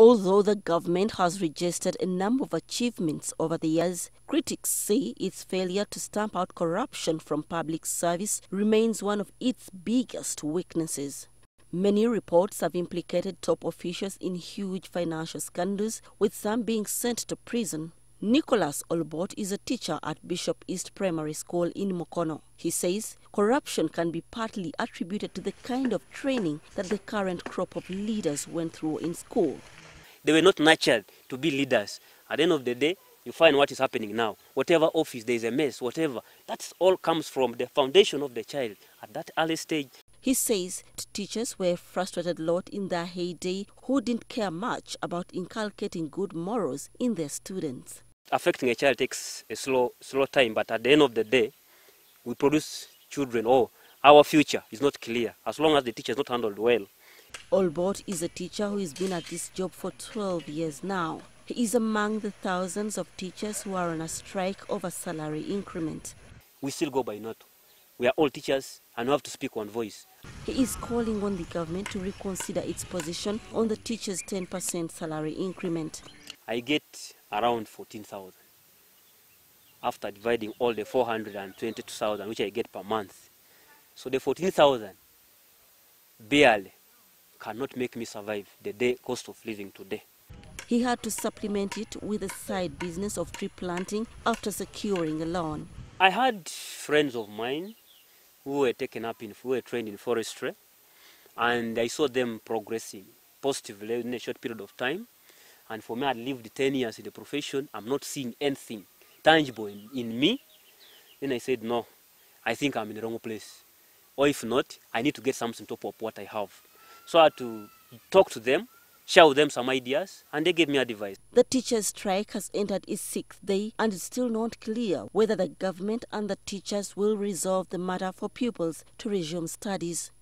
Although the government has registered a number of achievements over the years, critics say its failure to stamp out corruption from public service remains one of its biggest weaknesses. Many reports have implicated top officials in huge financial scandals, with some being sent to prison. Nicholas Olbot is a teacher at Bishop East Primary School in Mokono. He says corruption can be partly attributed to the kind of training that the current crop of leaders went through in school. They were not nurtured to be leaders. At the end of the day, you find what is happening now. Whatever office, there is a mess, whatever. That all comes from the foundation of the child at that early stage. He says teachers were frustrated a lot in their heyday who didn't care much about inculcating good morals in their students. Affecting a child takes a slow, slow time, but at the end of the day, we produce children, or oh, our future is not clear. As long as the teacher is not handled well, Olbot is a teacher who has been at this job for 12 years now. He is among the thousands of teachers who are on a strike over salary increment. We still go by not. We are all teachers and we have to speak one voice. He is calling on the government to reconsider its position on the teachers' 10% salary increment. I get around 14,000 after dividing all the 422,000 which I get per month. So the 14,000 barely cannot make me survive the day cost of living today. He had to supplement it with a side business of tree planting after securing a loan. I had friends of mine who were taken up in, who were trained in forestry, and I saw them progressing positively in a short period of time. And for me, I lived 10 years in the profession. I'm not seeing anything tangible in, in me. Then I said, no, I think I'm in the wrong place. Or if not, I need to get something to top up what I have. So I had to talk to them, share with them some ideas, and they gave me advice. The teachers' strike has entered its sixth day and it's still not clear whether the government and the teachers will resolve the matter for pupils to resume studies.